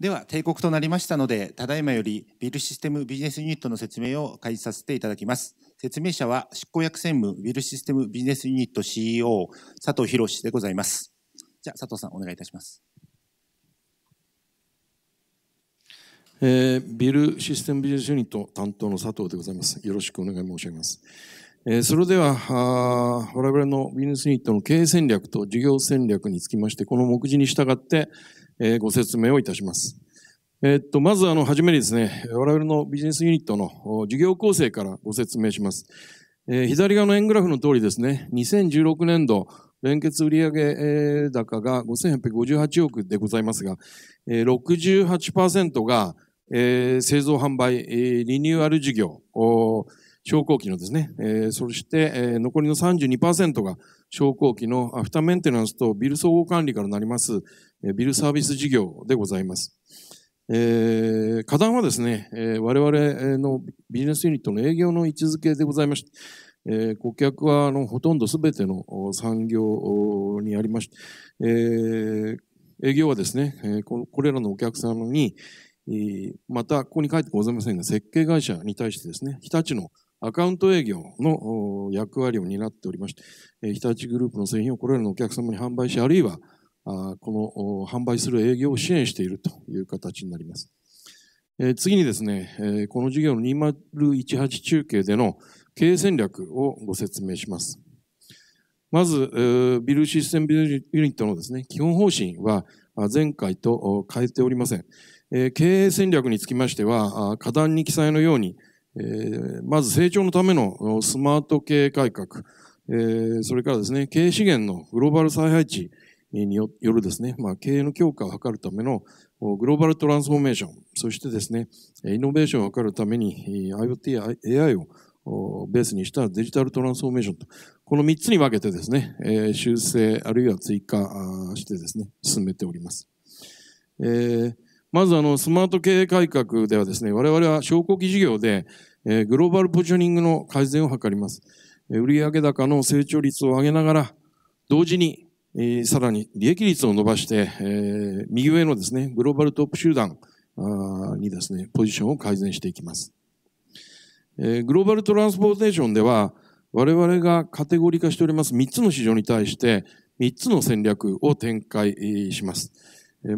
では、帝国となりましたので、ただいまよりビルシステムビジネスユニットの説明を開始させていただきます。説明者は執行役専務ビルシステムビジネスユニット CEO 佐藤博でございます。じゃあ、佐藤さんお願いいたします。えー、ビルシステムビジネスユニット担当の佐藤でございます。よろしくお願い申し上げます。えそれではあ、我々のビジネスユニットの経営戦略と事業戦略につきまして、この目次に従って、えー、ご説明をいたします。えー、っと、まずあの、はじめにですね、我々のビジネスユニットの事業構成からご説明します。えー、左側の円グラフの通りですね、2016年度、連結売上高が5858億でございますが、ー、68%が、製造販売、リニューアル事業、昇降機のですね、そして、残りの32%が昇降機のアフターメンテナンスとビル総合管理からなりますビルサービス事業でございます。えー、花はですね、えー、我々のビジネスユニットの営業の位置づけでございまして、えー、顧客はあのほとんど全ての産業にありまして、えー、営業はですね、えー、これらのお客様に、またここに書いてございませんが、設計会社に対してですね、日立のアカウント営業の役割を担っておりまして、日立グループの製品をこれらのお客様に販売し、あるいはあこの販売する営業を支援しているという形になります。えー、次にですね、えー、この事業の2018中継での経営戦略をご説明します。まず、えー、ビルシステムユニットのですね、基本方針は前回と変えておりません。えー、経営戦略につきましては、過断に記載のように、えー、まず成長のためのスマート経営改革、えー、それからですね、経営資源のグローバル再配置、によるですね、まあ、経営の強化を図るためのグローバルトランスフォーメーション、そしてですね、イノベーションを図るために IoT、AI をベースにしたデジタルトランスフォーメーションと、この3つに分けてですね、修正あるいは追加してですね、進めております。えー、まずあの、スマート経営改革ではですね、我々は商工機事業で、えグローバルポジショニングの改善を図ります。売上高の成長率を上げながら、同時にさらに利益率を伸ばして、え右上のですね、グローバルトップ集団にですね、ポジションを改善していきます。えグローバルトランスポーテーションでは、我々がカテゴリー化しております3つの市場に対して3つの戦略を展開します。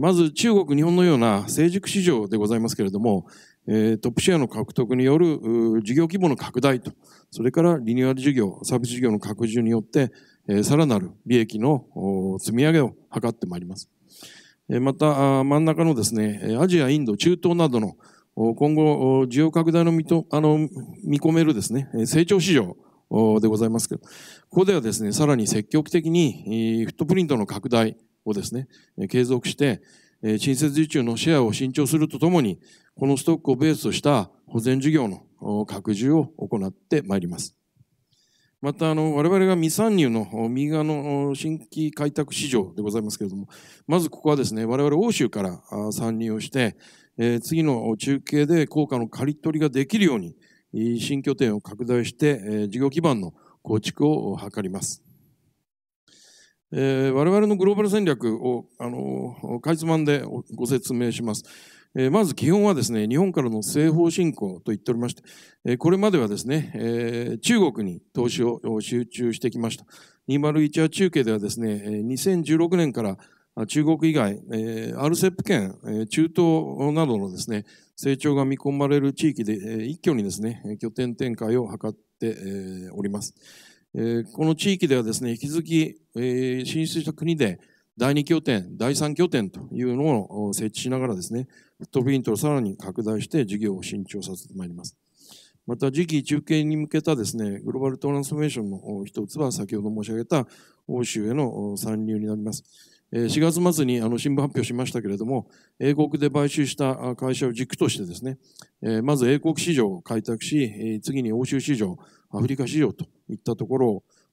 まず中国、日本のような成熟市場でございますけれども、トップシェアの獲得による事業規模の拡大と、それからリニューアル事業、サービス事業の拡充によって、さらなる利益の積み上げを図ってまいります。また、真ん中のですね、アジア、インド、中東などの今後、需要拡大の見とあの見込めるですね、成長市場でございますけど、ここではですね、さらに積極的にフットプリントの拡大をですね、継続して、新設受注のシェアを伸長するとともに、このストックをベースとした保全事業の拡充を行ってまいります。またあの我々が未参入の右側の新規開拓市場でございますけれども、まずここはですね、我々欧州から参入をして、えー、次の中継で効果の刈り取りができるように、新拠点を拡大して、えー、事業基盤の構築を図ります。えー、我々のグローバル戦略を、あのー、かいつまんでご説明します。えまず基本はですね、日本からの西方侵攻と言っておりまして、えこれまではですね、え中国に投資を集中してきました。201話中継ではですね、2016年から中国以外、えー、RCEP 圏、え中東などのですね、成長が見込まれる地域で、え一挙にですね、拠点展開を図って、えおります。えこの地域ではですね、引き続き、え進出した国で、第2拠点、第3拠点というのを設置しながらですね、フットプリントをさらに拡大して事業を伸長させてまいります。また次期中継に向けたですね、グローバルトランスフォーメーションの一つは先ほど申し上げた欧州への参入になります。4月末にあの新聞発表しましたけれども、英国で買収した会社を軸としてですね、まず英国市場を開拓し、次に欧州市場、アフリカ市場といったとこ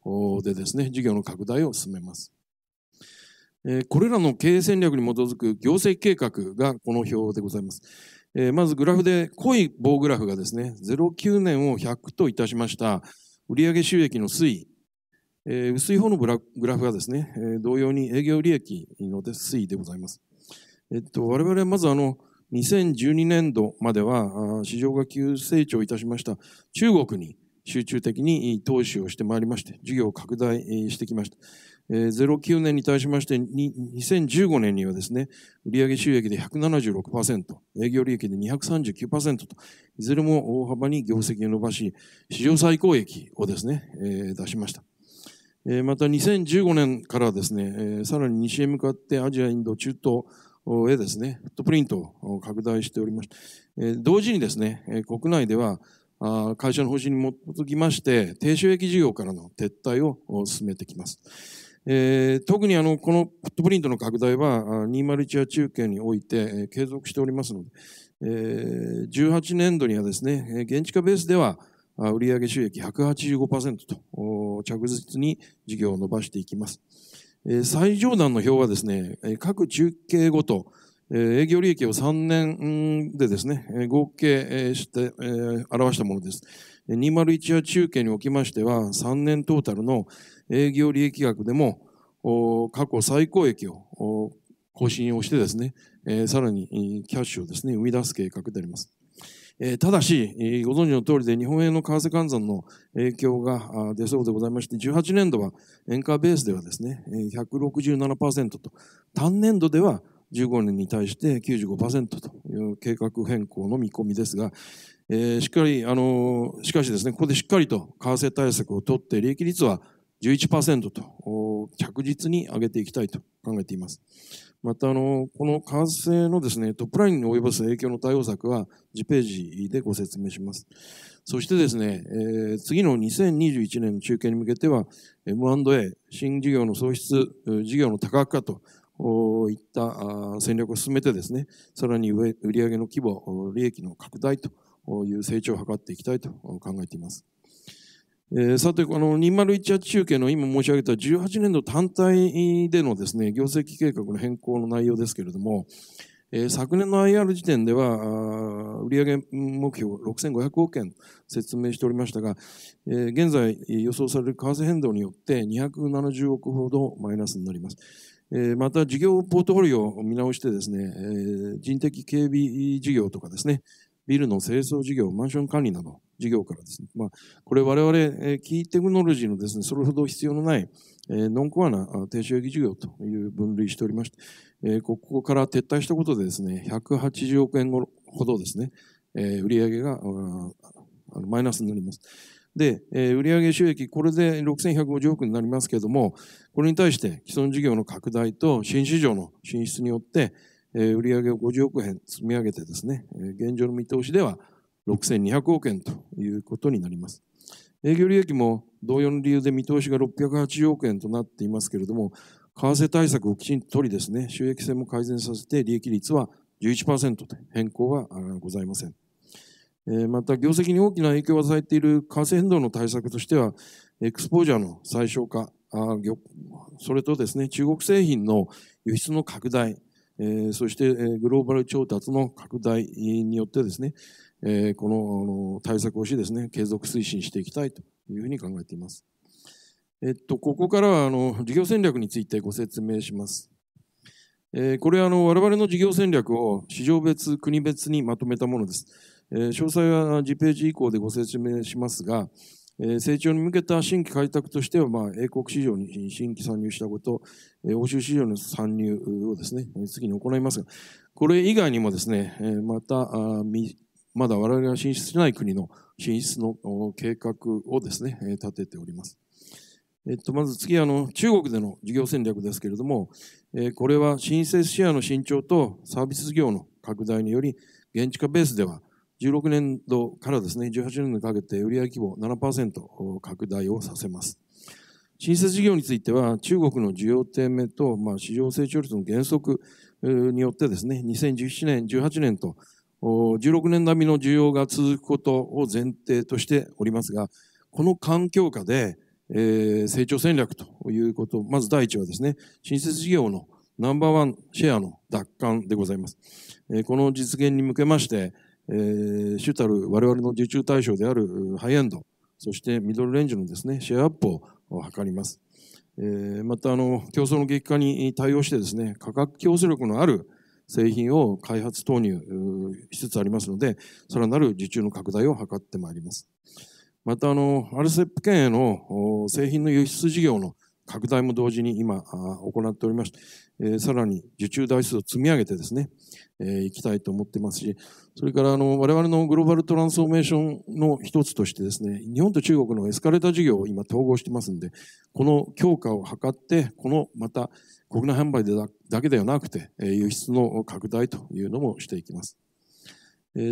ろでですね、事業の拡大を進めます。えー、これらの経営戦略に基づく行政計画がこの表でございます。えー、まずグラフで濃い棒グラフがですね、09年を100といたしました売上収益の推移、えー、薄い方のグラフがですね、えー、同様に営業利益の推移でございます。えっと、我々はまずあの、2012年度までは市場が急成長いたしました中国に集中的に投資をしてまいりまして、事業を拡大してきました。09年に対しまして、2015年にはですね、売上収益で176%、営業利益で239%と、いずれも大幅に業績を伸ばし、史上最高益をですね、出しました。また2015年からですね、さらに西へ向かってアジア、インド、中東、へですね、フットプリントを拡大しておりました。同時にですね、国内では会社の方針に基づきまして、低収益事業からの撤退を進めてきます。えー、特にあの、このフットプリントの拡大は、201夜中継において継続しておりますので、えー、18年度にはですね、現地化ベースでは、売上収益185%と着実に事業を伸ばしていきます。最上段の表はですね、各中継ごと営業利益を3年でですね、合計して表したものです。2018中継におきましては、3年トータルの営業利益額でも、過去最高益を更新をしてですね、さらにキャッシュをですね、生み出す計画であります。ただし、ご存知の通りで日本円の為替換算の影響が出そうでございまして、18年度は円価ベースではですね、167%と、単年度では15年に対して95%という計画変更の見込みですが、えー、しっかり、あのしかしですね、ここでしっかりと為替対策をとって、利益率は11%と着実に上げていきたいと考えています。また、あのこの為替のですね、トップラインに及ぼす影響の対応策は次ページでご説明します。そしてですね、えー、次の2021年の中継に向けては、M&A、新事業の創出、事業の多角化とういった戦略を進めてですね、さらに売上の規模、利益の拡大という成長を図っていきたいと考えています。えさて、この2018中継の今申し上げた18年度単体でのですね、業績計画の変更の内容ですけれども、え昨年の IR 時点では、売上目標6500億円説明しておりましたが、え現在予想される為替変動によって270億ほどマイナスになります。また事業ポートフォリオを見直してですね、人的警備事業とかですね、ビルの清掃事業、マンション管理など事業からですね、まあ、これ我々、キーテクノロジーのですね、それほど必要のないノンコアな低収益事業という分類しておりまして、ここから撤退したことでですね、180億円ほどですね、売上がマイナスになります。で、えー、売上収益、これで6150億になりますけれども、これに対して既存事業の拡大と新市場の進出によって、えー、売上を50億円積み上げてですね、えー、現状の見通しでは6200億円ということになります。営業利益も同様の理由で見通しが680億円となっていますけれども、為替対策をきちんと取りですね、収益性も改善させて利益率は11%で変更はございません。また業績に大きな影響を与えている為替変動の対策としては、エクスポージャーの最小化、それとですね、中国製品の輸出の拡大、そしてグローバル調達の拡大によってですね、この対策をしですね、継続推進していきたいというふうに考えています。えっと、ここからは、あの、事業戦略についてご説明します。えこれは、あの、我々の事業戦略を市場別、国別にまとめたものです。詳細は10ページ以降でご説明しますが、成長に向けた新規開拓としては、まあ、英国市場に新規参入したこと、欧州市場の参入をですね、次に行いますが、これ以外にもですね、また、まだ我々が進出しない国の進出の計画をですね、立てております。えっと、まず次、あの、中国での事業戦略ですけれども、えこれは新設シェアの伸長とサービス業の拡大により、現地化ベースでは、16年度からですね、18年にかけて売上規模7%拡大をさせます。新設事業については、中国の需要低迷と、まあ、市場成長率の減速によってですね、2017年、18年と、16年並みの需要が続くことを前提としておりますが、この環境下で、えー、成長戦略ということ、まず第一はですね、新設事業のナンバーワンシェアの奪還でございます。えー、この実現に向けまして、えー、主たる我々の受注対象であるハイエンド、そしてミドルレンジのですね、シェアアップを図ります。えー、またあの、競争の激化に対応してですね、価格競争力のある製品を開発投入しつつありますので、さらなる受注の拡大を図ってまいります。またあの、RCEP 圏への製品の輸出事業の拡大も同時に今行っておりまして、えー、さらに受注台数を積み上げてですね、えー、いきたいと思ってますし、それからあの我々のグローバルトランスフォーメーションの一つとしてですね、日本と中国のエスカレーター事業を今統合してますんで、この強化を図って、このまた国内販売でだけではなくて、輸出の拡大というのもしていきます。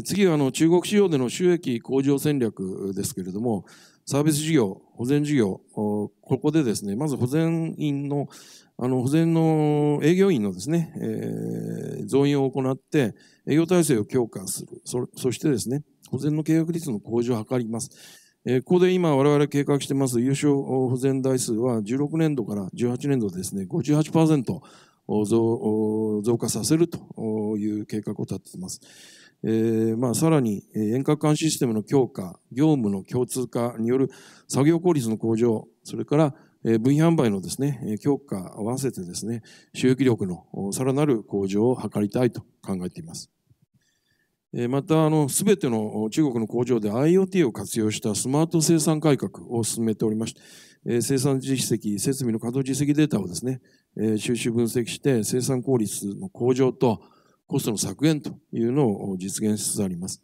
次はあの中国市場での収益向上戦略ですけれども、サービス事業、保全事業、ここでですね、まず保全員の、あの、保全の営業員のですね、えー、増員を行って、営業体制を強化する。そ、そしてですね、保全の契約率の向上を図ります。えー、ここで今我々計画してます優勝保全台数は16年度から18年度ですね、58%増、増加させるという計画を立てています。えーまあ、さらに遠隔管システムの強化、業務の共通化による作業効率の向上、それから部品販売のですね、強化合わせてですね、収益力のさらなる向上を図りたいと考えています。また、あの、すべての中国の工場で IoT を活用したスマート生産改革を進めておりまして、生産実績、設備の稼働実績データをですね、収集分析して生産効率の向上と、コストの削減というのを実現しつつあります。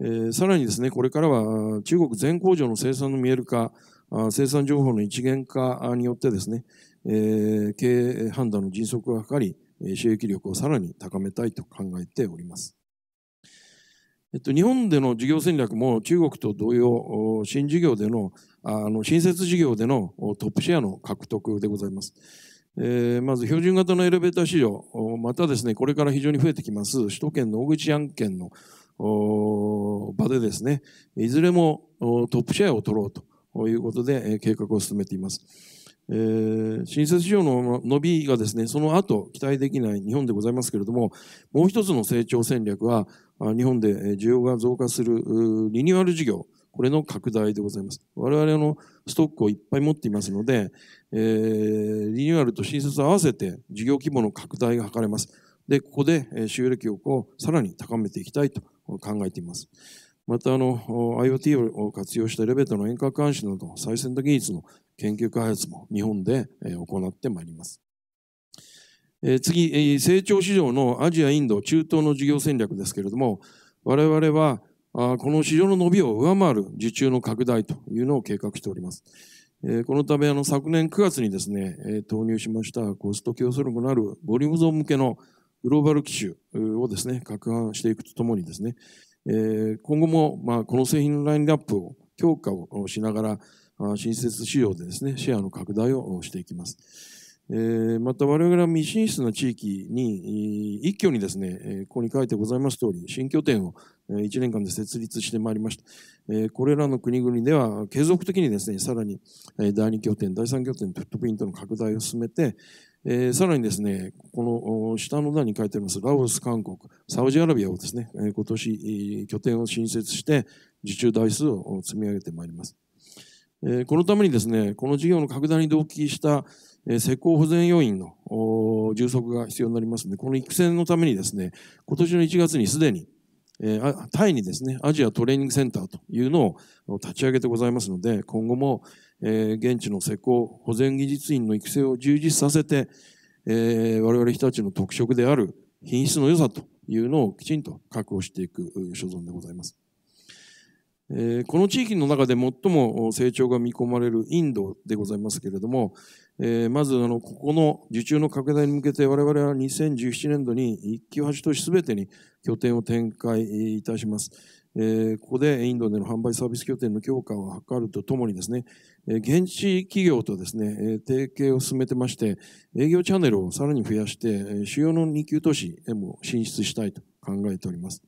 えー、さらにですね、これからは中国全工場の生産の見える化、生産情報の一元化によってですね、えー、経営判断の迅速が図り、収益力をさらに高めたいと考えております。えっと、日本での事業戦略も中国と同様、新事業での、あの、新設事業でのトップシェアの獲得でございます。えー、まず標準型のエレベーター市場、またですね、これから非常に増えてきます、首都圏の大口案件の場でですね、いずれもトップシェアを取ろうということで、計画を進めています。えー、新設市場の伸びがですね、その後期待できない日本でございますけれども、もう一つの成長戦略は、日本で需要が増加するリニューアル事業、これの拡大でございます。我々のストックをいっぱい持っていますので、えー、リニューアルと新設を合わせて事業規模の拡大が図れます。で、ここで収益力をさらに高めていきたいと考えています。また、あの、IoT を活用したエレベーターの遠隔監視など最先端技術の研究開発も日本で行ってまいります。次、成長市場のアジア、インド、中東の事業戦略ですけれども、我々はこの市場の伸びを上回る受注の拡大というのを計画しております。このため、あの、昨年9月にですね、投入しましたコスト競争力のあるボリュームゾーン向けのグローバル機種をですね、拡販していくとともにですね、今後も、まあ、この製品のラインナップを強化をしながら、新設市場でですね、シェアの拡大をしていきます。また我々は未進出の地域に、一挙にですね、ここに書いてございます通り、新拠点を1年間で設立してまいりました。これらの国々では継続的にですね、さらに第2拠点、第3拠点、トットプリントの拡大を進めて、えさらにですね、この下の段に書いてあります、ラオス、韓国、サウジアラビアをですね、今年拠点を新設して受注台数を積み上げてまいります。えこのためにですね、この事業の拡大に同期した施工保全要員の充足が必要になりますので、この育成のためにですね、今年の1月にすでにえー、タイにですね、アジアトレーニングセンターというのを立ち上げてございますので、今後も、えー、現地の施工、保全技術員の育成を充実させて、えー、我々日立の特色である品質の良さというのをきちんと確保していく所存でございます。えー、この地域の中で最も成長が見込まれるインドでございますけれども、えー、まずあのここの受注の拡大に向けて我々は2017年度に一級八都市全てに拠点を展開いたします。えここでインドでの販売サービス拠点の強化を図るとともにですね、え現地企業とですね、え提携を進めてまして、営業チャンネルをさらに増やして、主要の二級都市へも進出したいと考えております。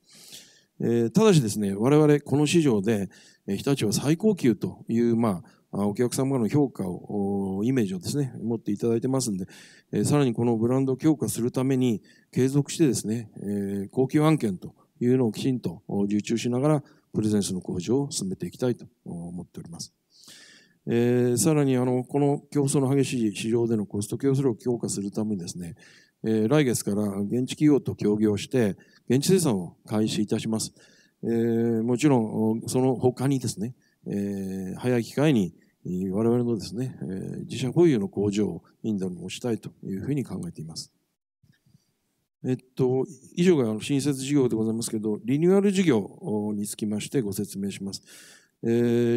えー、ただしですね、我々この市場で、えー、日立は最高級という、まあ、お客様の評価を、イメージをですね、持っていただいてますんで、えー、さらにこのブランドを強化するために、継続してですね、えー、高級案件というのをきちんと受注しながら、プレゼンスの向上を進めていきたいと思っております。えー、さらにあの、この競争の激しい市場でのコスト競争力を強化するためにですね、えー、来月から現地企業と協業して、現地生産を開始いたします。えー、もちろん、その他にですね、えー、早い機会に、我々のですね、えー、自社保有の工場をインドに持ちたいというふうに考えています。えっと、以上が新設事業でございますけど、リニューアル事業につきましてご説明します。え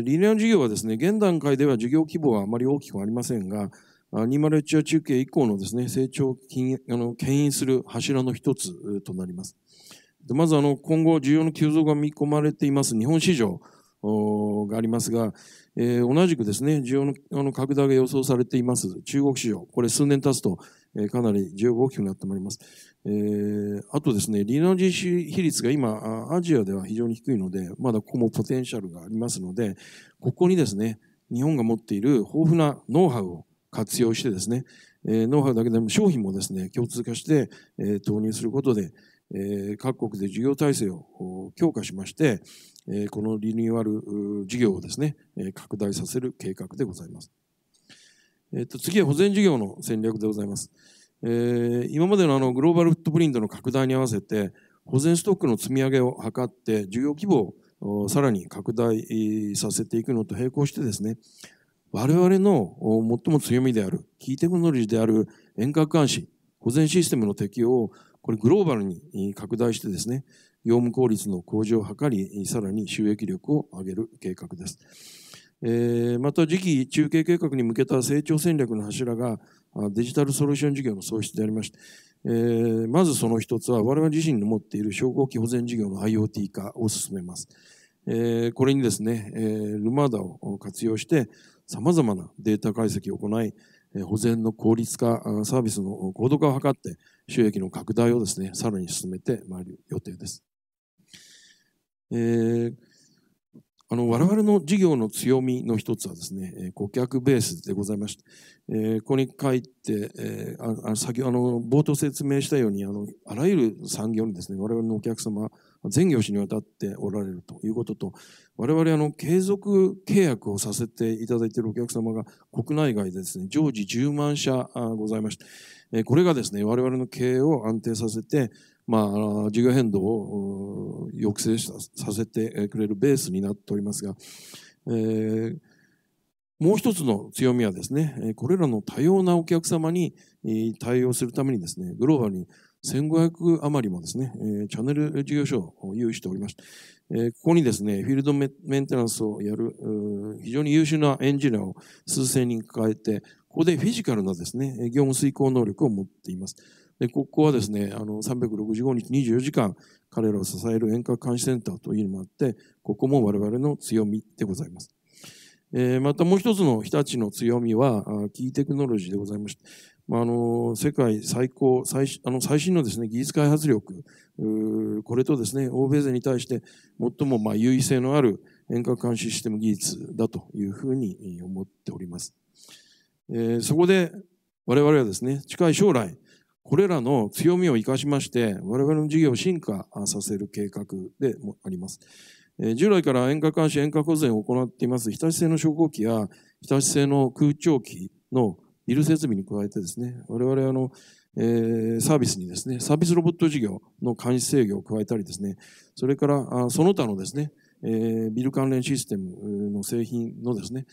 ー、リニューアル事業はですね、現段階では事業規模はあまり大きくありませんが、201中継以降のですね、成長をあの牽引する柱の一つとなります。でまずあの、今後、需要の急増が見込まれています日本市場がありますが、えー、同じくですね、需要のあの拡大が予想されています中国市場、これ数年経つと、えー、かなり需要が大きくなってまいります。えー、あとですね、リノジシ比率が今、アジアでは非常に低いので、まだここもポテンシャルがありますので、ここにですね、日本が持っている豊富なノウハウを活用してですね、えノウハウだけでも商品もですね、共通化して、え投入することで、え各国で事業体制を強化しまして、えこのリニューアル事業をですね、拡大させる計画でございます。えっと、次は保全事業の戦略でございます。えー、今までのあのグローバルフットプリントの拡大に合わせて、保全ストックの積み上げを図って、事業規模をさらに拡大させていくのと並行してですね、我々の最も強みである、キーテクノロジーである遠隔監視、保全システムの適用を、これグローバルに拡大してですね、業務効率の向上を図り、さらに収益力を上げる計画です。えー、また次期中継計画に向けた成長戦略の柱がデジタルソリューション事業の創出でありまして、えー、まずその一つは我々自身の持っている昇降機保全事業の IoT 化を進めます。えー、これにですね、えー、ルマーダを活用してさまざまなデータ解析を行い、保全の効率化、サービスの高度化を図って、収益の拡大をですね、さらに進めてまいる予定です。えーあの、我々の事業の強みの一つはですね、え顧客ベースでございまして、えー、ここに書いて、えー、あ先あの冒頭説明したようにあの、あらゆる産業にですね、我々のお客様、全業種にわたっておられるということと、我々あの継続契約をさせていただいているお客様が国内外でですね、常時10万社ございまして、これがですね、我々の経営を安定させて、まあ、事業変動を抑制させてくれるベースになっておりますが、えー、もう一つの強みはですね、これらの多様なお客様に対応するためにですね、グローバルに1500余りもですね、チャンネル事業所を有しておりまして、ここにですね、フィールドメンテナンスをやる非常に優秀なエンジニアを数千人抱えて、ここでフィジカルなですね、業務遂行能力を持っています。でここはですね、あの365日24時間、彼らを支える遠隔監視センターというのもあって、ここも我々の強みでございます。えー、またもう一つの日立の強みは、キーテクノロジーでございまして、まあ、あの世界最高、最あの最新のです、ね、技術開発力、これとです、ね、欧米勢に対して最もまあ優位性のある遠隔監視システム技術だというふうに思っております。えー、そこで我々はですね、近い将来、これらの強みを生かしまして、我々の事業を進化させる計画でもあります。従来から遠隔監視、遠隔保全を行っています日立製の昇降機や日立製の空調機のビル設備に加えてですね、我々あの、えー、サービスにですね、サービスロボット事業の監視制御を加えたりですね、それからその他のですね、えー、ビル関連システムの製品のですね、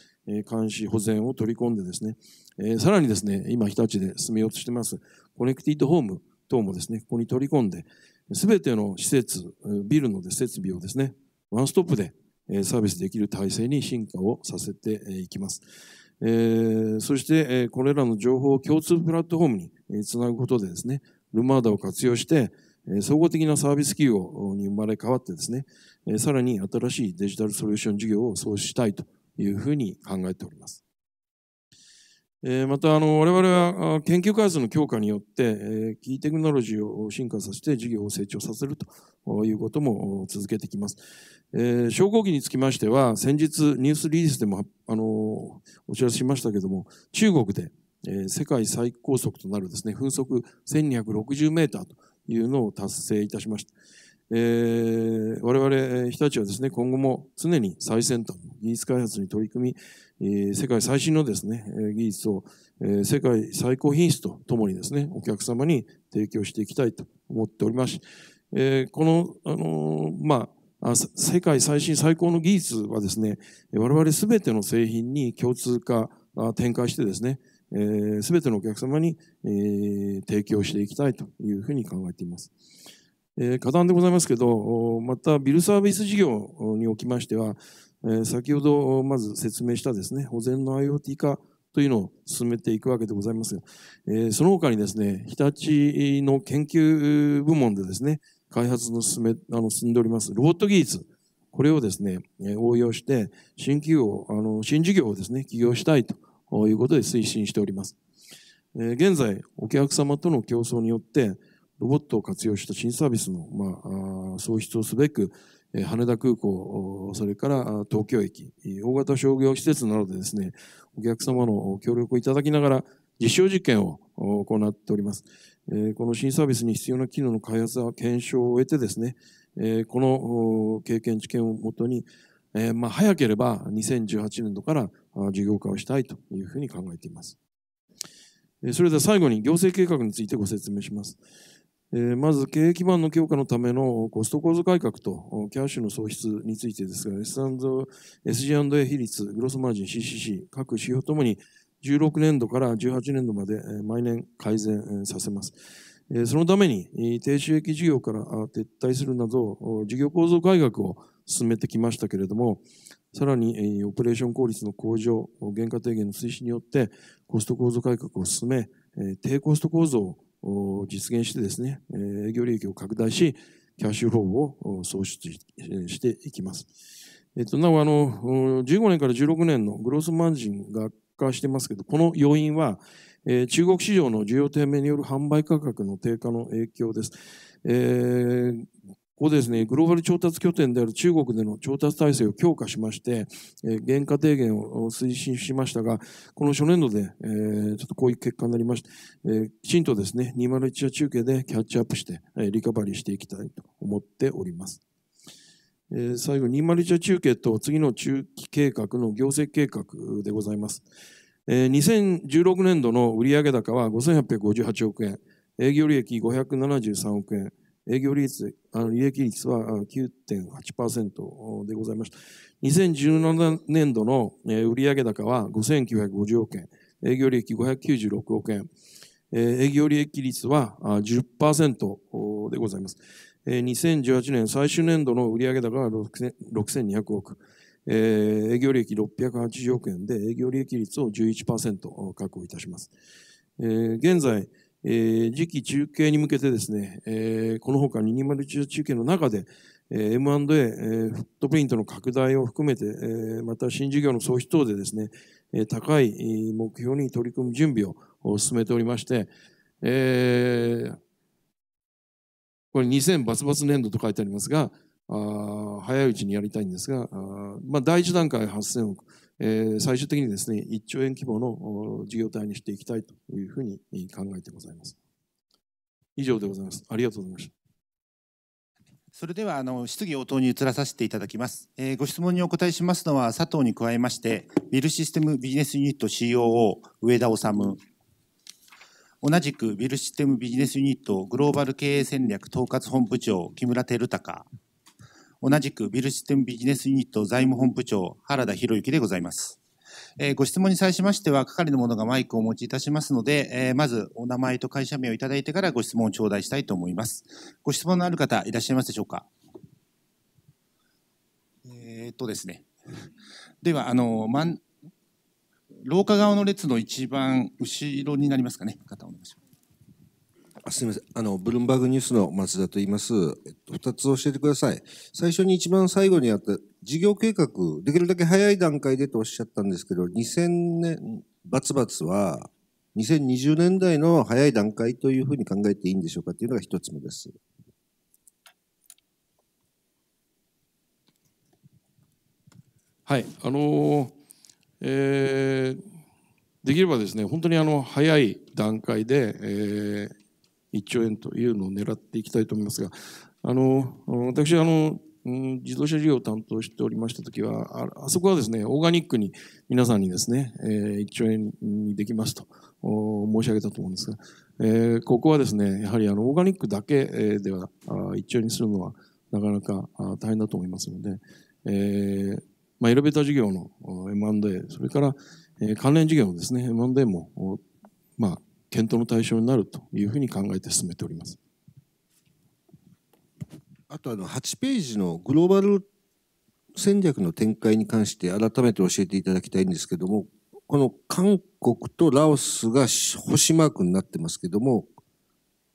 監視、保全を取り込んでですね、えー、さらにですね、今日立で進めようとしています、コネクティッドホーム等もですね、ここに取り込んで、すべての施設、ビルの設備をですね、ワンストップでサービスできる体制に進化をさせていきます。そして、これらの情報を共通プラットフォームにつなぐことでですね、ルマーダを活用して、総合的なサービス企業に生まれ変わってですね、さらに新しいデジタルソリューション事業を創始したいというふうに考えております。えー、またあの我々は研究開発の強化によって、えー、キーテクノロジーを進化させて事業を成長させるということも続けてきます。えー、昇降機につきましては先日ニュースリリースでもあのお知らせしましたけども中国で、えー、世界最高速となるですね風速1260メーターというのを達成いたしました。えー、我々日立はですね、今後も常に最先端の技術開発に取り組み、えー、世界最新のですね、技術を、えー、世界最高品質とともにですね、お客様に提供していきたいと思っております。えー、この、あのー、まあ、世界最新最高の技術はですね、我々すべての製品に共通化、展開してですね、す、えべ、てのお客様に、え提供していきたいというふうに考えています。えー、過担でございますけど、またビルサービス事業におきましては、えー、先ほどまず説明したですね、保全の IoT 化というのを進めていくわけでございますが、えー、その他にですね、日立の研究部門でですね、開発の進め、あの、進んでおりますロボット技術、これをですね、応用して、新企業、あの、新事業をですね、起業したいということで推進しております。えー、現在、お客様との競争によって、ロボットを活用した新サービスの、まあ、創出をすべく、羽田空港、それから東京駅、大型商業施設などでですね、お客様の協力をいただきながら、実証実験を行っております。この新サービスに必要な機能の開発や検証を得てですね、この経験知見をもとに、まあ、早ければ2018年度から事業化をしたいというふうに考えています。それでは最後に行政計画についてご説明します。まず経営基盤の強化のためのコスト構造改革とキャッシュの創出についてですが S&A 比率、グロスマージン CCC 各指標ともに16年度から18年度まで毎年改善させます。そのために低収益事業から撤退するなど事業構造改革を進めてきましたけれどもさらにオペレーション効率の向上原価低減の推進によってコスト構造改革を進め低コスト構造を実現してですね、営業利益を拡大し、キャッシュフォーを創出していきます。えっと、なお、あの、15年から16年のグロースマンジンが悪化してますけど、この要因は、えー、中国市場の需要低迷による販売価格の低下の影響です。えー、ここですね、グローバル調達拠点である中国での調達体制を強化しまして、えー、原価低減を推進しましたが、この初年度で、えー、ちょっとこういう結果になりまして、えー、きちんとですね、201夜中継でキャッチアップして、えリカバリーしていきたいと思っております。え最後、201社中継と次の中期計画の行政計画でございます。え2016年度の売上高は5858億円、営業利益573億円、営業利率、あの利益率は9.8%でございました。2017年度の売上高は5950億円、営業利益596億円、営業利益率は10%でございます。2018年最終年度の売上高は6200億、営業利益680億円で営業利益率を11%確保いたします。現在、えー、次期中継に向けてですね、えー、このほか2 0 1中継の中で、えー、M&A、えー、フットプリントの拡大を含めて、えー、また新事業の創出等でですね、えー、高い目標に取り組む準備を進めておりまして、えー、これ2000バツバツ年度と書いてありますが、あ早いうちにやりたいんですが、あまあ、第一段階8000億、え最終的にですね、1兆円規模の事業体にしていきたいというふうに考えてございます。以上でございます。ありがとうございました。それではあの質疑応答に移らさせていただきます、えー、ご質問にお答えしますのは佐藤に加えまして、ビルシステムビジネスユニット COO 上田治。同じくビルシステムビジネスユニットグローバル経営戦略統括本部長木村照隆。同じくビルシステムビジネスユニット財務本部長、原田博之でございます。えー、ご質問に際しましては、係の者がマイクをお持ちいたしますので、えー、まずお名前と会社名をいただいてからご質問を頂戴したいと思います。ご質問のある方、いらっしゃいますでしょうか。えー、っとですね。では、あの、まん、廊下側の列の一番後ろになりますかね。方お願いします。すみません。あの、ブルームバーグニュースの松田と言います。えっと、二つ教えてください。最初に一番最後にあった事業計画、できるだけ早い段階でとおっしゃったんですけど、2000年、バツバツは、2020年代の早い段階というふうに考えていいんでしょうかというのが一つ目です。はい、あのえー、できればですね、本当にあの早い段階で、えー、1兆円というのを狙っていきたいと思いますが、あの私あの、自動車事業を担当しておりましたときはあ、そこはですね、オーガニックに皆さんにですね、え1兆円にできますと申し上げたと思うんですが、えここはですね、やはりあのオーガニックだけでは1兆円にするのはなかなか大変だと思いますので、えまあ、エレベーター事業の M&A、それから関連事業のですね、M&A も、まあ、検討の対象になるというふうに考えて進めております。あとあの8ページのグローバル戦略の展開に関して改めて教えていただきたいんですけども、この韓国とラオスが星マークになってますけども、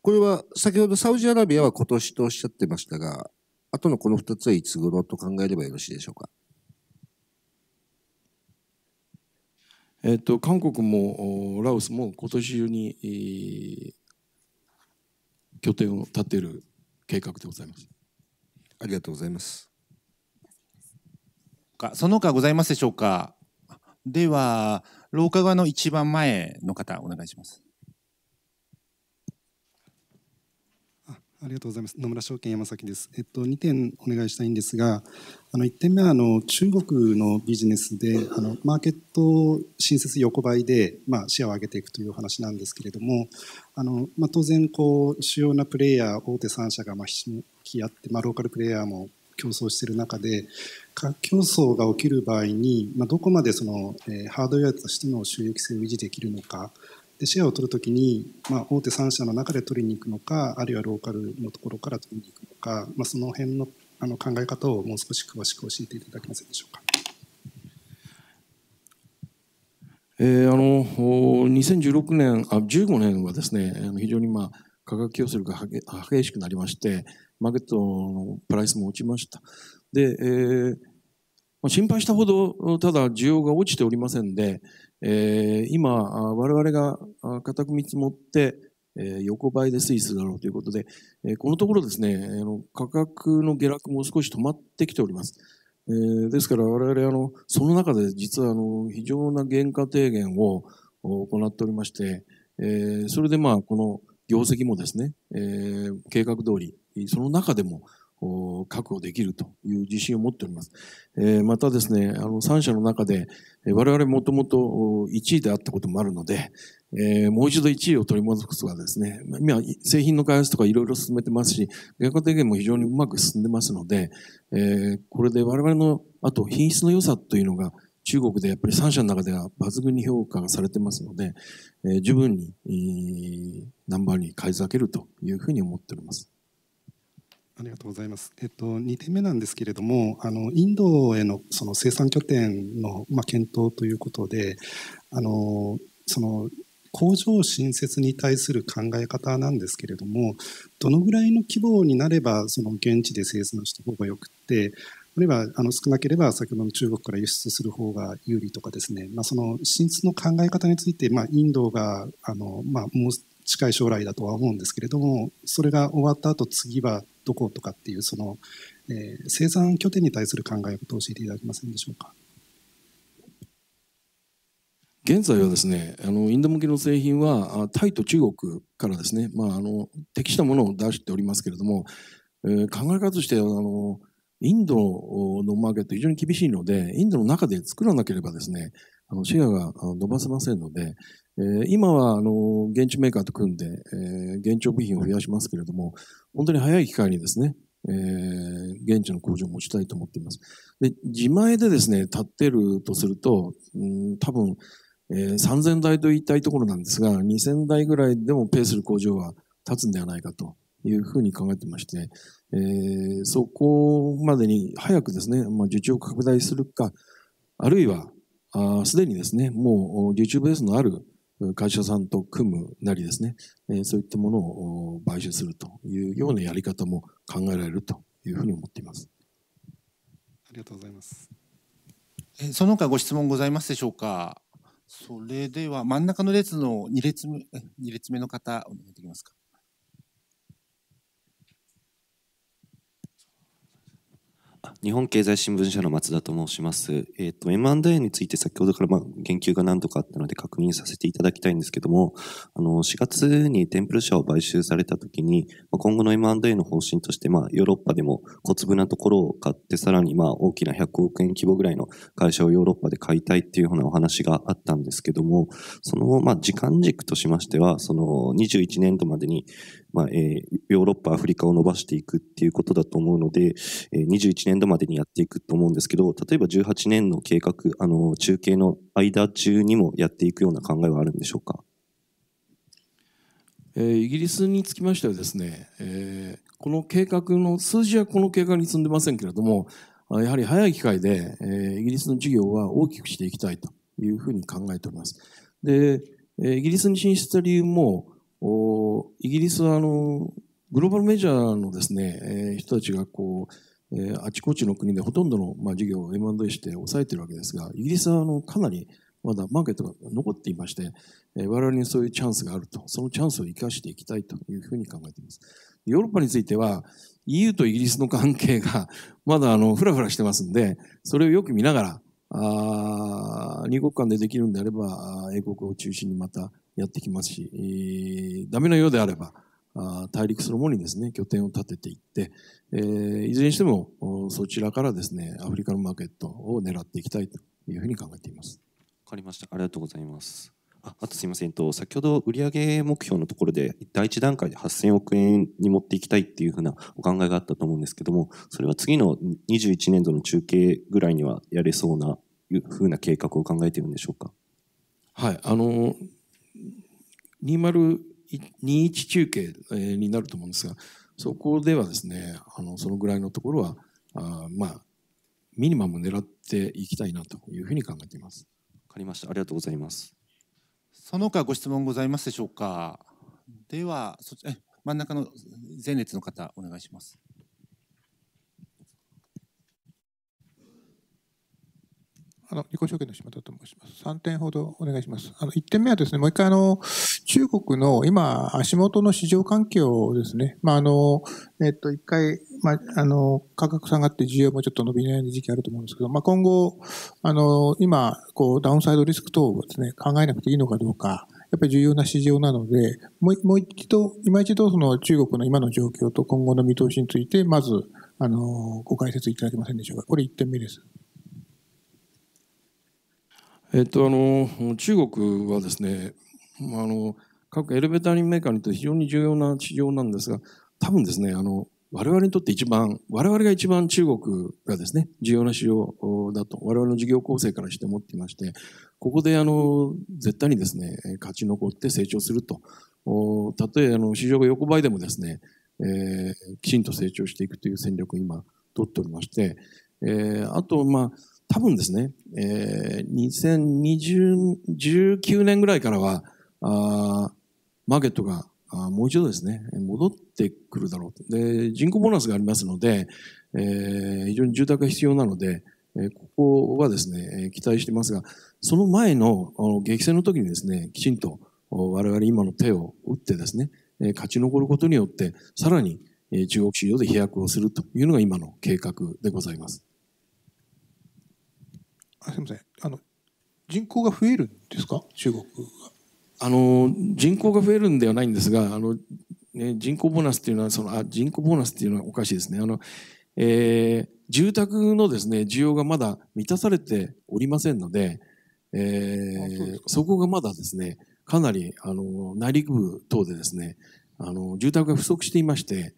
これは先ほどサウジアラビアは今年とおっしゃってましたが、あとのこの2つはいつ頃と考えればよろしいでしょうか。えっと、韓国もラオスも今年中に、拠点を立てる計画でございます。ありがとうございます。かその他ございますでしょうか。では、廊下側の一番前の方、お願いします。ありがとうございます。野村証券山崎です。えっと、二点お願いしたいんですが、あの1点目はあの中国のビジネスであのマーケット新設横ばいで、まあ、シェアを上げていくというお話なんですけれどもあの、まあ、当然こう主要なプレイヤー大手3社がまあひしき合って、まあ、ローカルプレイヤーも競争している中で競争が起きる場合に、まあ、どこまでその、えハードウェアとしての収益性を維持できるのかでシェアを取るときに、まあ、大手3社の中で取りに行くのかあるいはローカルのところから取りに行くのか、まあ、その辺のあの考え方をもう少し詳しく教えていただけませんでしょうか。えー、あの2016年あ15年はですね非常に、まあ、価格競争が激しくなりましてマーケットのプライスも落ちました。で、えーまあ、心配したほどただ需要が落ちておりませんで、えー、今我々が固く見積もってえ横ばいでスイスだろうということで、えこのところですね、あの価格の下落も少し止まってきております。えですから我々あの、その中で実はあの非常な減価低減を行っておりまして、えそれでまあこの業績もですね、え計画通り、その中でも確保できるという自信を持っております。えまたですね、あの3社の中で、我々もともと1位であったこともあるので、えもう一度1位を取り戻すがですね、今、製品の開発とかいろいろ進めてますし、原価提言も非常にうまく進んでますので、えこれで我々の、あと品質の良さというのが、中国でやっぱり3社の中では抜群に評価がされてますので、え十分に、ナンバーに返り咲けるというふうに思っております。ありがとうございます。えっと、2点目なんですけれども、あの、インドへのその生産拠点の、まあ、検討ということで、あの、その、工場新設に対する考え方なんですけれども、どのぐらいの規模になれば、その現地で生産した方がよくて、あるいはあの少なければ先ほどの中国から輸出する方が有利とかですね、まあ、その進出の考え方について、まあ、インドがあの、まあ、もう近い将来だとは思うんですけれどもそれが終わった後次はどことかっていうその、えー、生産拠点に対する考えを教えていただけませんでしょうか。現在はですねあのインド向けの製品はタイと中国からですね、まあ、あの適したものを出しておりますけれども、えー、考え方としてあのインドのマーケット非常に厳しいのでインドの中で作らなければですねあのシェアが伸ばせませんのでえー、今はあの現地メーカーと組んで、えー、現地部品を増やしますけれども、本当に早い機会にですね、えー、現地の工場を持ちたいと思っています。で、自前でですね、立ってるとすると、うん、多分、えー、3000台と言いたいところなんですが、2000台ぐらいでもペーする工場は立つんではないかというふうに考えてまして、えー、そこまでに早くですね、まあ、受注を拡大するか、あるいは、すでにですね、もう受注ベースのある会社さんと組むなりですね、えそういったものを買収するというようなやり方も考えられるというふうに思っています。ありがとうございます。えその他ご質問ございますでしょうか。それでは真ん中の列の2列目 ,2 列目の方お願いできますか。日本経済新聞社の松田と申します。えっ、ー、と、M&A について先ほどからまあ言及が何度かあったので確認させていただきたいんですけども、あの、4月にテンプル社を買収された時に、まあ、今後の M&A の方針として、まあ、ヨーロッパでも小粒なところを買って、さらにまあ、大きな100億円規模ぐらいの会社をヨーロッパで買いたいっていうようなお話があったんですけども、その、まあ、時間軸としましては、その、21年度までに、まあ、えー、ヨーロッパ、アフリカを伸ばしていくっていうことだと思うので、えー、21年度までにやっていくと思うんですけど、例えば18年の計画、あの、中継の間中にもやっていくような考えはあるんでしょうかえー、イギリスにつきましてはですね、えー、この計画の、数字はこの計画に積んでませんけれども、やはり早い機会で、えー、イギリスの事業は大きくしていきたいというふうに考えております。で、イギリスに進出した理由も、おイギリスはあのグローバルメジャーのですね、えー、人たちがこう、えー、あちこちの国でほとんどの、まあ、事業を M&A して抑えてるわけですが、イギリスはあのかなりまだマーケットが残っていまして、えー、我々にそういうチャンスがあると、そのチャンスを生かしていきたいというふうに考えています。ヨーロッパについては、EU とイギリスの関係がまだあのフラフラしてますんで、それをよく見ながら、あ二国間でできるんであれば英国を中心にまたやってきますし、えー、ダメのようであればあ大陸そのものにですね拠点を立てていって、えー、いずれにしてもそちらからですねアフリカのマーケットを狙っていきたいというふうに考えています。わかりましたありがとうございます。ああとすみませんと先ほど売上目標のところで第一段階で8000億円に持っていきたいっていうふうなお考えがあったと思うんですけどもそれは次の21年度の中継ぐらいにはやれそうないうふうな計画を考えているんでしょうか。はい、あの2021中継になると思うんですがそこではですねあのそのぐらいのところはあまあミニマム狙っていきたいなというふうに考えています。わかりました。ありがとうございます。その他ご質問ございますでしょうか。ではそえ真ん中の前列の方お願いします。あの、自己証券の島田と申します。3点ほどお願いします。あの、1点目はですね、もう一回あの、中国の今、足元の市場環境をですね、まあ、あの、えっと、一回、まあ、あの、価格下がって需要もちょっと伸び悩んだ時期あると思うんですけど、まあ、今後、あの、今、こう、ダウンサイドリスク等をですね、考えなくていいのかどうか、やっぱり重要な市場なので、もうもう一度、今一度その中国の今の状況と今後の見通しについて、まず、あの、ご解説いただけませんでしょうか。これ1点目です。えっと、あの中国はですねあの各エレベーターメーカーにとって非常に重要な市場なんですが多分ですねあの我々にとって一番我々が一番中国がですね重要な市場だと我々の事業構成からして思っていましてここであの絶対にですね勝ち残って成長するとたとえあの市場が横ばいでもですね、えー、きちんと成長していくという戦略を今取っておりまして、えー、あとまあ多分ですね、えー、2019年ぐらいからは、あマーケットがあもう一度ですね、戻ってくるだろうと。で、人口ボーナスがありますので、えー、非常に住宅が必要なので、えここはですね、期待してますが、その前の激戦の時にですね、きちんと我々今の手を打ってですね、勝ち残ることによって、さらに中国市場で飛躍をするというのが今の計画でございます。すみませんあの人口が増えるんですか中国あの人口が増えるんではないんですがあの、ね、人口ボーナスっていうのはそのあ人口ボーナスっていうのはおかしいですねあの、えー、住宅のですね需要がまだ満たされておりませんので,、えー、そでそこがまだですねかなりあの内陸部等でですねあの住宅が不足していまして、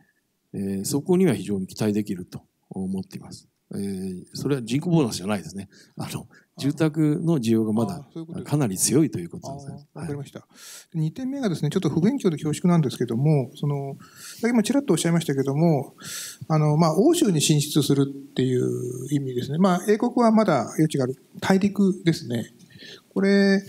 えー、そこには非常に期待できると思っています。えー、それは人口ボーナスじゃないですね。あの住宅の需要がまだかなり強いということですね。わかりました。2点目がですね、ちょっと不勉強で恐縮なんですけども、その、今ちらっとおっしゃいましたけども、あの、まあ、欧州に進出するっていう意味ですね。まあ、英国はまだ余地がある大陸ですね。これ、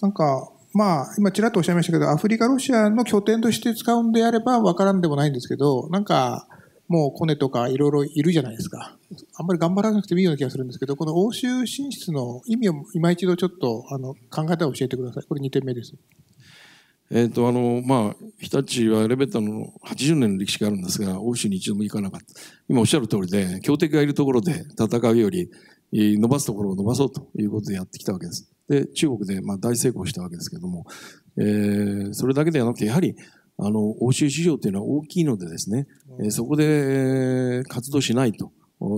なんか、まあ、今ちらっとおっしゃいましたけど、アフリカ、ロシアの拠点として使うんであれば分からんでもないんですけど、なんか、もうコネとかいろいろいるじゃないですか。あんまり頑張らなくてもいいような気がするんですけど、この欧州進出の意味を今一度ちょっとあの考え方を教えてください。これ2点目です。えっ、ー、と、あの、まあ、日立はエレベーターの80年の歴史があるんですが、欧州に一度も行かなかった。今おっしゃる通りで、強敵がいるところで戦うより、伸ばすところを伸ばそうということでやってきたわけです。で、中国でまあ大成功したわけですけども、えー、それだけではなくて、やはりあの、欧州市場というのは大きいのでですね、えそこで活動しないと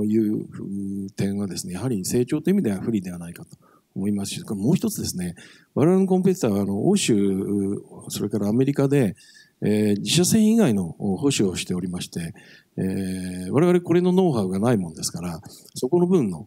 いう点はですね、やはり成長という意味では不利ではないかと思いますし、もう一つですね、我々のコンペティターは、あの、欧州、それからアメリカで、えー、自社製以外の保守をしておりまして、えー、我々これのノウハウがないもんですから、そこの分の、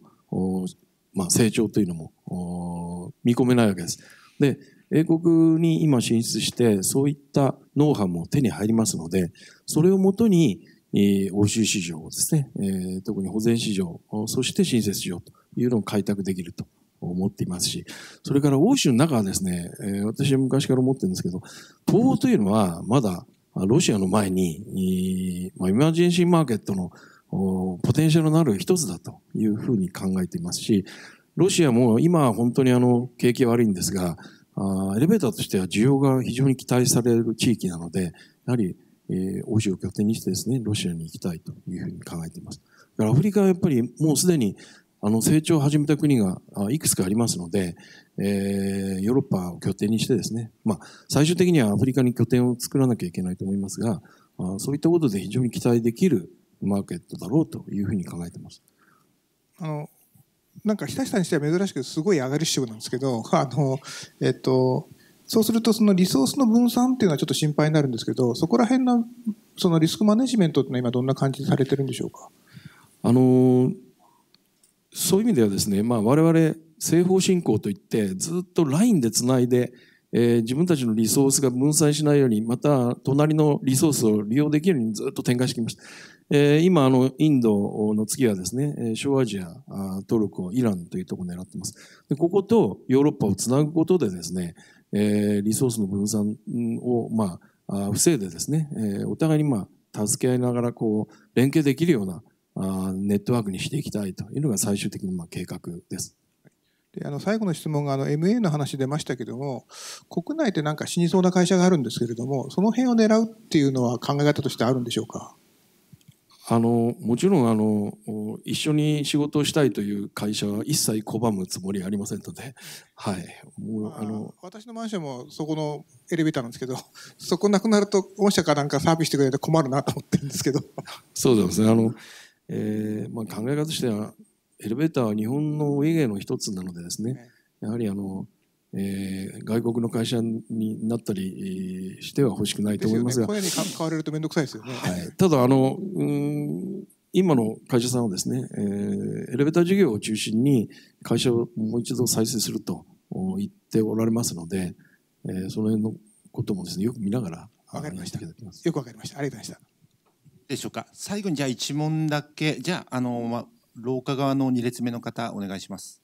まあ、成長というのも見込めないわけです。で、英国に今進出して、そういったノウハウも手に入りますので、それをもとに、えー、欧州市場をですね、えー、特に保全市場、そして新設市場というのを開拓できると思っていますし、それから欧州の中はですね、えー、私は昔から思ってるんですけど、東欧というのはまだロシアの前に、まあ、イマージェンシーマーケットのポテンシャルのある一つだというふうに考えていますし、ロシアも今は本当にあの景気悪いんですが、エレベーターとしては需要が非常に期待される地域なので、やはり、えー、欧州を拠点にしてですね、ロシアに行きたいというふうに考えています。だからアフリカはやっぱりもうすでにあの成長を始めた国がいくつかありますので、えー、ヨーロッパを拠点にしてですね、まあ、最終的にはアフリカに拠点を作らなきゃいけないと思いますが、あそういったことで非常に期待できるマーケットだろうというふうに考えています。あのなんかひたひたにしては珍しくすごい上がる仕様なんですけど、あの、えっと、そうするとそのリソースの分散っていうのはちょっと心配になるんですけど、そこら辺のそのリスクマネジメントってのは今どんな感じでされてるんでしょうかあの、そういう意味ではですね、まあ我々正方進行といってずっとラインでつないで、えー、自分たちのリソースが分散しないように、また隣のリソースを利用できるようにずっと展開してきました。えー、今、あの、インドの次はですね、小アジア、トルコ、イランというところを狙ってます。でこことヨーロッパをつなぐことでですね、えー、リソースの分散を、まあ、防いでですね、えー、お互いに、まあ、助け合いながら、こう、連携できるようなあネットワークにしていきたいというのが最終的な、まあ、計画です。であの最後の質問があの MA の話出ましたけども国内でなんか死にそうな会社があるんですけれどもその辺を狙うっていうのは考え方としてあるんでしょうかあのもちろんあの一緒に仕事をしたいという会社は一切拒むつもりありませんので、はい、もうあの私のマンションもそこのエレベーターなんですけど そこなくなると御社かなんかサービスしてくれて困るなと思ってるんですけど そうですねあの、えーまあ、考え方としてはエレベーターは日本のお家芸の一つなのでですねやはりあのえー、外国の会社になったりしては欲しくないと思いますが。すね、に買われると面倒くさいですよね。はい、ただあのうん今の会社さんはですね、えー、エレベーター事業を中心に会社をもう一度再生すると言っておられますので、えー、その辺のこともですねよく見ながらわかりました。よくわかりました。ありがとうございました。でしょうか。最後にじゃあ一問だけじゃああのまあ廊下側の二列目の方お願いします。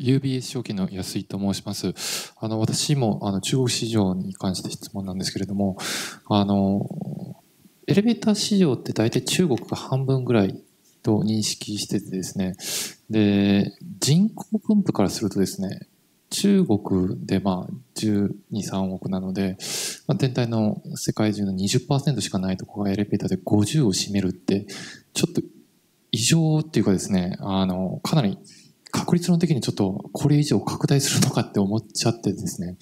UBS 証券の安井と申します。あの、私も、あの、中国市場に関して質問なんですけれども、あの、エレベーター市場って大体中国が半分ぐらいと認識しててですね、で、人口分布からするとですね、中国でまあ12、3億なので、まあ、全体の世界中の20%しかないとこがエレベーターで50を占めるって、ちょっと異常っていうかですね、あの、かなり確率論的にちょっとこれ以上拡大するのかって思っちゃってですね。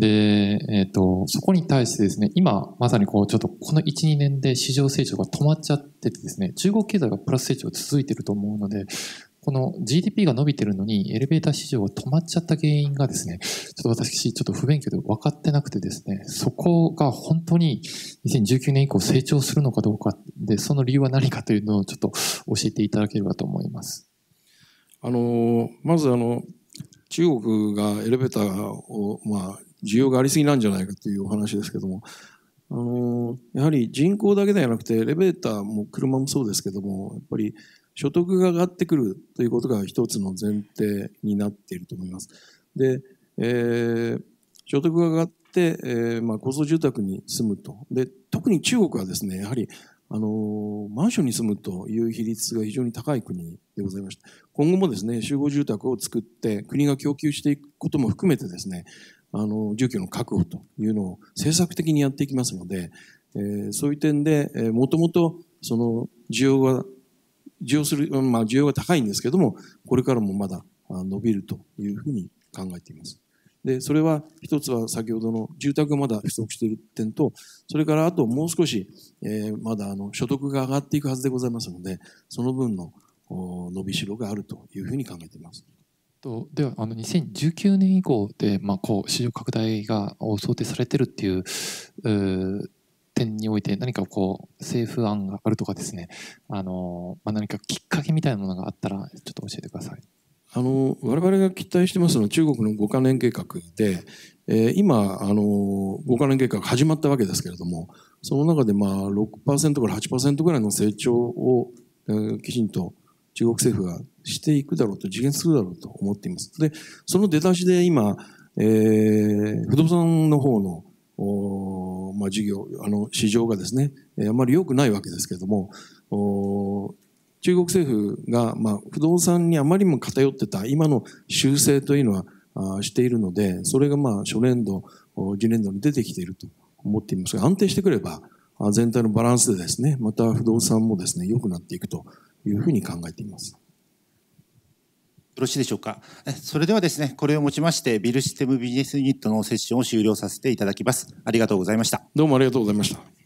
で、えっ、ー、と、そこに対してですね、今まさにこうちょっとこの1、2年で市場成長が止まっちゃっててですね、中国経済がプラス成長続いてると思うので、この GDP が伸びてるのにエレベーター市場が止まっちゃった原因がですね、ちょっと私、ちょっと不勉強で分かってなくてですね、そこが本当に2019年以降成長するのかどうかで、その理由は何かというのをちょっと教えていただければと思います。あのまずあの中国がエレベーターを、まあ、需要がありすぎなんじゃないかというお話ですけども、あのやはり人口だけではなくてエレベーターも車もそうですけどもやっぱり所得が上がってくるということが一つの前提になっていると思います。で、えー、所得が上がって、えーまあ、高層住宅に住むとで特に中国はですねやはりあの、マンションに住むという比率が非常に高い国でございました。今後もですね、集合住宅を作って国が供給していくことも含めてですね、あの、住居の確保というのを政策的にやっていきますので、えー、そういう点で、えー、もともとその需要が、需要する、まあ需要が高いんですけども、これからもまだ伸びるというふうに考えています。でそれは一つは先ほどの住宅がまだ不足している点とそれからあともう少し、えー、まだあの所得が上がっていくはずでございますのでその分の伸びしろがあるというふうに考えています。とではあの2019年以降で、まあ、こう市場拡大が想定されてるっていう点において何かこう政府案があるとかですねあの、まあ、何かきっかけみたいなものがあったらちょっと教えてください。あの我々が期待してますのは中国の5か年計画で、えー、今あの5か年計画始まったわけですけれどもその中でまあ6%から8%ぐらいの成長を、えー、きちんと中国政府がしていくだろうと実現するだろうと思っています。でその出だしで今、えー、不動産の方のおまあ、事業あの市場がですね、えー、あまり良くないわけですけれどもお中国政府が、まあ、不動産にあまりも偏ってた今の修正というのはしているので、それがまあ初年度、次年度に出てきていると思っていますが、安定してくれば、全体のバランスでですね、また不動産もですね、良くなっていくというふうに考えています。よろしいでしょうか。それではですね、これをもちまして、ビルシステムビジネスユニットのセッションを終了させていただきます。ありがとうございました。どうもありがとうございました。